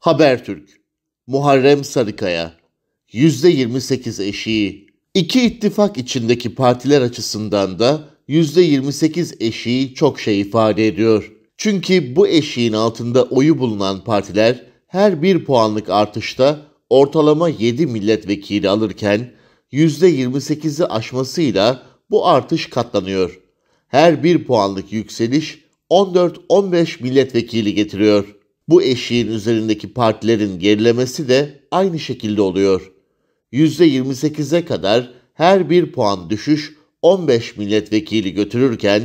Habertürk, Muharrem Sarıkaya, %28 eşiği, iki ittifak içindeki partiler açısından da %28 eşiği çok şey ifade ediyor. Çünkü bu eşiğin altında oyu bulunan partiler her bir puanlık artışta ortalama 7 milletvekili alırken %28'i aşmasıyla bu artış katlanıyor. Her bir puanlık yükseliş 14-15 milletvekili getiriyor. Bu eşiğin üzerindeki partilerin gerilemesi de aynı şekilde oluyor. %28'e kadar her bir puan düşüş 15 milletvekili götürürken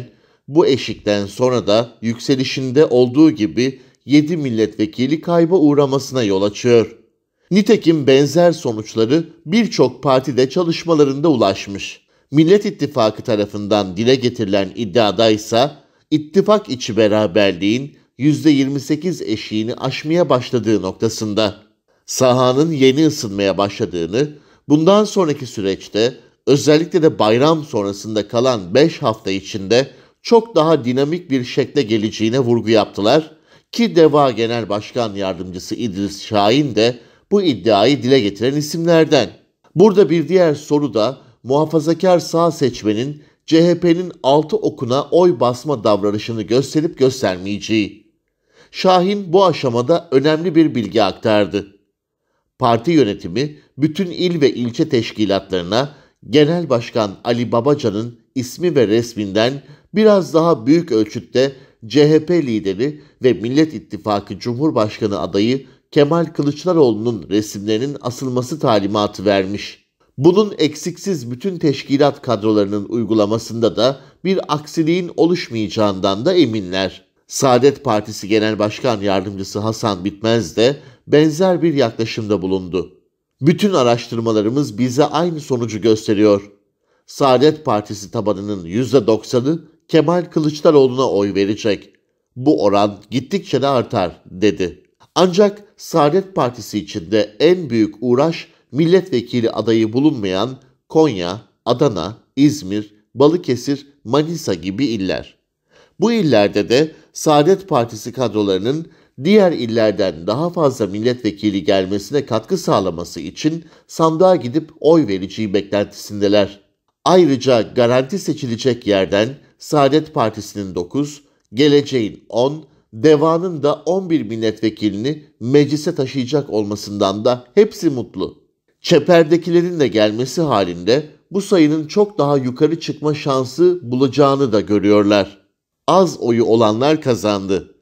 bu eşikten sonra da yükselişinde olduğu gibi 7 milletvekili kayba uğramasına yol açıyor. Nitekim benzer sonuçları birçok partide çalışmalarında ulaşmış. Millet İttifakı tarafından dile getirilen iddiada ise ittifak içi beraberliğin %28 eşiğini aşmaya başladığı noktasında. Sahanın yeni ısınmaya başladığını, bundan sonraki süreçte özellikle de bayram sonrasında kalan 5 hafta içinde çok daha dinamik bir şekle geleceğine vurgu yaptılar ki DEVA Genel Başkan Yardımcısı İdris Şahin de bu iddiayı dile getiren isimlerden. Burada bir diğer soru da muhafazakar sağ seçmenin CHP'nin altı okuna oy basma davranışını gösterip göstermeyeceği. Şahin bu aşamada önemli bir bilgi aktardı. Parti yönetimi bütün il ve ilçe teşkilatlarına Genel Başkan Ali Babacan'ın ismi ve resminden biraz daha büyük ölçütte CHP lideri ve Millet İttifakı Cumhurbaşkanı adayı Kemal Kılıçdaroğlu'nun resimlerinin asılması talimatı vermiş. Bunun eksiksiz bütün teşkilat kadrolarının uygulamasında da bir aksiliğin oluşmayacağından da eminler. Saadet Partisi Genel Başkan Yardımcısı Hasan Bitmez de benzer bir yaklaşımda bulundu. Bütün araştırmalarımız bize aynı sonucu gösteriyor. Saadet Partisi tabanının %90'ı Kemal Kılıçdaroğlu'na oy verecek. Bu oran gittikçe de artar dedi. Ancak Saadet Partisi içinde en büyük uğraş milletvekili adayı bulunmayan Konya, Adana, İzmir, Balıkesir, Manisa gibi iller. Bu illerde de Saadet Partisi kadrolarının diğer illerden daha fazla milletvekili gelmesine katkı sağlaması için sandığa gidip oy vereceği beklentisindeler. Ayrıca garanti seçilecek yerden Saadet Partisi'nin 9, Geleceğin 10, Deva'nın da 11 milletvekilini meclise taşıyacak olmasından da hepsi mutlu. Çeperdekilerin de gelmesi halinde bu sayının çok daha yukarı çıkma şansı bulacağını da görüyorlar az oyu olanlar kazandı.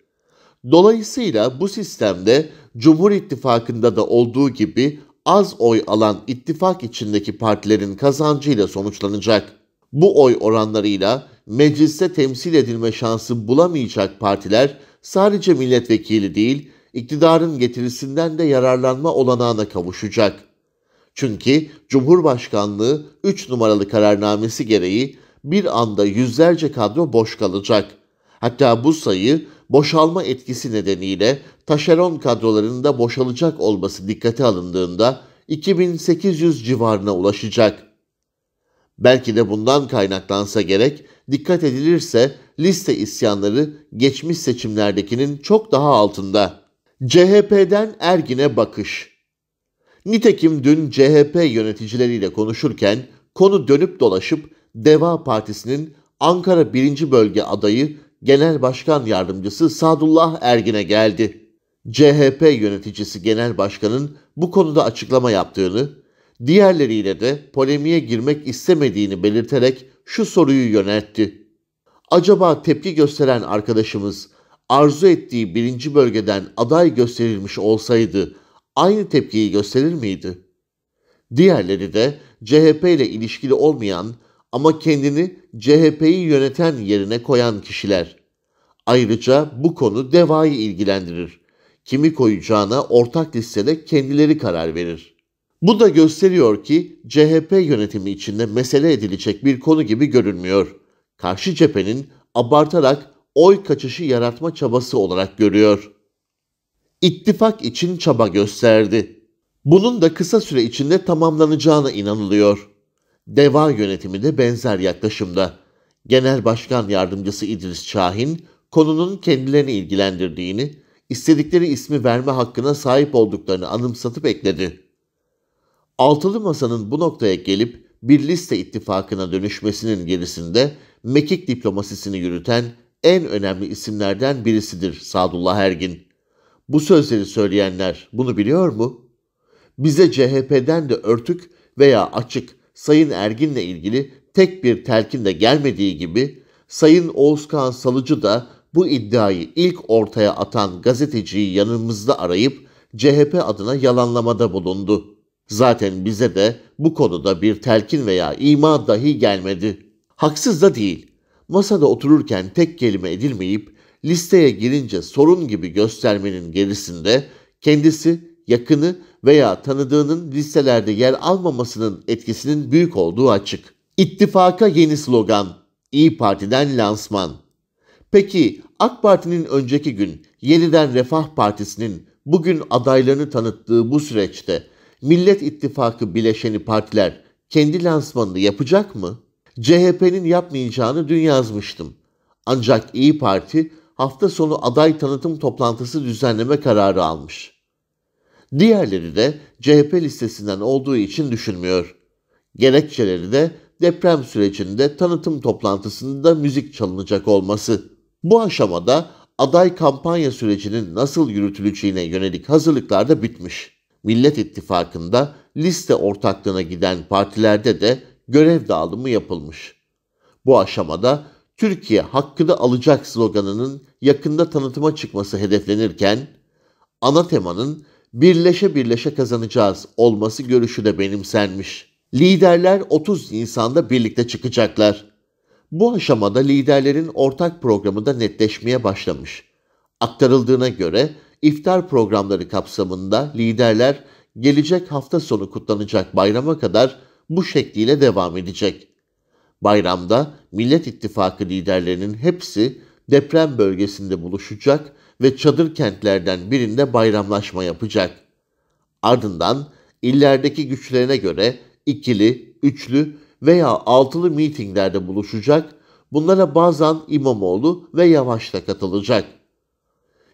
Dolayısıyla bu sistemde Cumhur İttifakı'nda da olduğu gibi az oy alan ittifak içindeki partilerin kazancıyla sonuçlanacak. Bu oy oranlarıyla mecliste temsil edilme şansı bulamayacak partiler sadece milletvekili değil, iktidarın getirisinden de yararlanma olanağına kavuşacak. Çünkü Cumhurbaşkanlığı 3 numaralı kararnamesi gereği bir anda yüzlerce kadro boş kalacak. Hatta bu sayı boşalma etkisi nedeniyle taşeron da boşalacak olması dikkate alındığında 2800 civarına ulaşacak. Belki de bundan kaynaklansa gerek dikkat edilirse liste isyanları geçmiş seçimlerdekinin çok daha altında. CHP'den Ergin'e bakış. Nitekim dün CHP yöneticileriyle konuşurken konu dönüp dolaşıp Deva Partisi'nin Ankara 1. Bölge adayı Genel Başkan Yardımcısı Sadullah Ergin'e geldi. CHP yöneticisi Genel Başkan'ın bu konuda açıklama yaptığını, diğerleriyle de polemiğe girmek istemediğini belirterek şu soruyu yöneltti. Acaba tepki gösteren arkadaşımız arzu ettiği birinci bölgeden aday gösterilmiş olsaydı aynı tepkiyi gösterir miydi? Diğerleri de CHP ile ilişkili olmayan ama kendini CHP'yi yöneten yerine koyan kişiler. Ayrıca bu konu DEVA'yı ilgilendirir. Kimi koyacağına ortak listede kendileri karar verir. Bu da gösteriyor ki CHP yönetimi içinde mesele edilecek bir konu gibi görünmüyor. Karşı cephenin abartarak oy kaçışı yaratma çabası olarak görüyor. İttifak için çaba gösterdi. Bunun da kısa süre içinde tamamlanacağına inanılıyor. Deva yönetimi de benzer yaklaşımda. Genel Başkan Yardımcısı İdris Şahin, konunun kendilerini ilgilendirdiğini, istedikleri ismi verme hakkına sahip olduklarını anımsatıp ekledi. Altılı Masa'nın bu noktaya gelip bir liste ittifakına dönüşmesinin gerisinde mekik diplomasisini yürüten en önemli isimlerden birisidir Sadullah Ergin. Bu sözleri söyleyenler bunu biliyor mu? Bize CHP'den de örtük veya açık Sayın Ergin'le ilgili tek bir telkin de gelmediği gibi Sayın Oğuzkan Salıcı da bu iddiayı ilk ortaya atan gazeteciyi yanımızda arayıp CHP adına yalanlamada bulundu. Zaten bize de bu konuda bir telkin veya ima dahi gelmedi. Haksız da değil. Masada otururken tek kelime edilmeyip listeye girince sorun gibi göstermenin gerisinde kendisi yakını veya tanıdığının listelerde yer almamasının etkisinin büyük olduğu açık. İttifaka yeni slogan, İyi Parti'den lansman. Peki AK Parti'nin önceki gün yeniden Refah Partisi'nin bugün adaylarını tanıttığı bu süreçte Millet İttifakı bileşeni partiler kendi lansmanını yapacak mı? CHP'nin yapmayacağını dün yazmıştım. Ancak İyi Parti hafta sonu aday tanıtım toplantısı düzenleme kararı almış. Diğerleri de CHP listesinden olduğu için düşünmüyor. Gerekçeleri de deprem sürecinde tanıtım toplantısında müzik çalınacak olması. Bu aşamada aday kampanya sürecinin nasıl yürütüleceğine yönelik hazırlıklar da bitmiş. Millet İttifakı'nda liste ortaklığına giden partilerde de görev dağılımı yapılmış. Bu aşamada Türkiye hakkını alacak sloganının yakında tanıtıma çıkması hedeflenirken ana temanın birleşe birleşe kazanacağız olması görüşü de benimsenmiş. Liderler 30 Nisan'da birlikte çıkacaklar. Bu aşamada liderlerin ortak programı da netleşmeye başlamış. Aktarıldığına göre iftar programları kapsamında liderler gelecek hafta sonu kutlanacak bayrama kadar bu şekliyle devam edecek. Bayramda Millet İttifakı liderlerinin hepsi deprem bölgesinde buluşacak ve çadır kentlerden birinde bayramlaşma yapacak. Ardından illerdeki güçlerine göre ikili, üçlü veya altılı mitinglerde buluşacak, bunlara bazen İmamoğlu ve Yavaş da katılacak.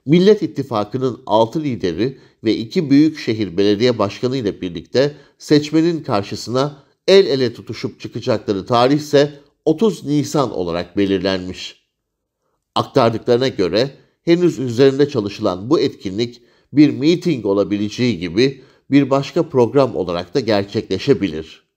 Millet İttifakı'nın altı lideri ve iki büyükşehir belediye başkanı ile birlikte seçmenin karşısına el ele tutuşup çıkacakları tarih ise 30 Nisan olarak belirlenmiş. Aktardıklarına göre henüz üzerinde çalışılan bu etkinlik bir meeting olabileceği gibi bir başka program olarak da gerçekleşebilir.''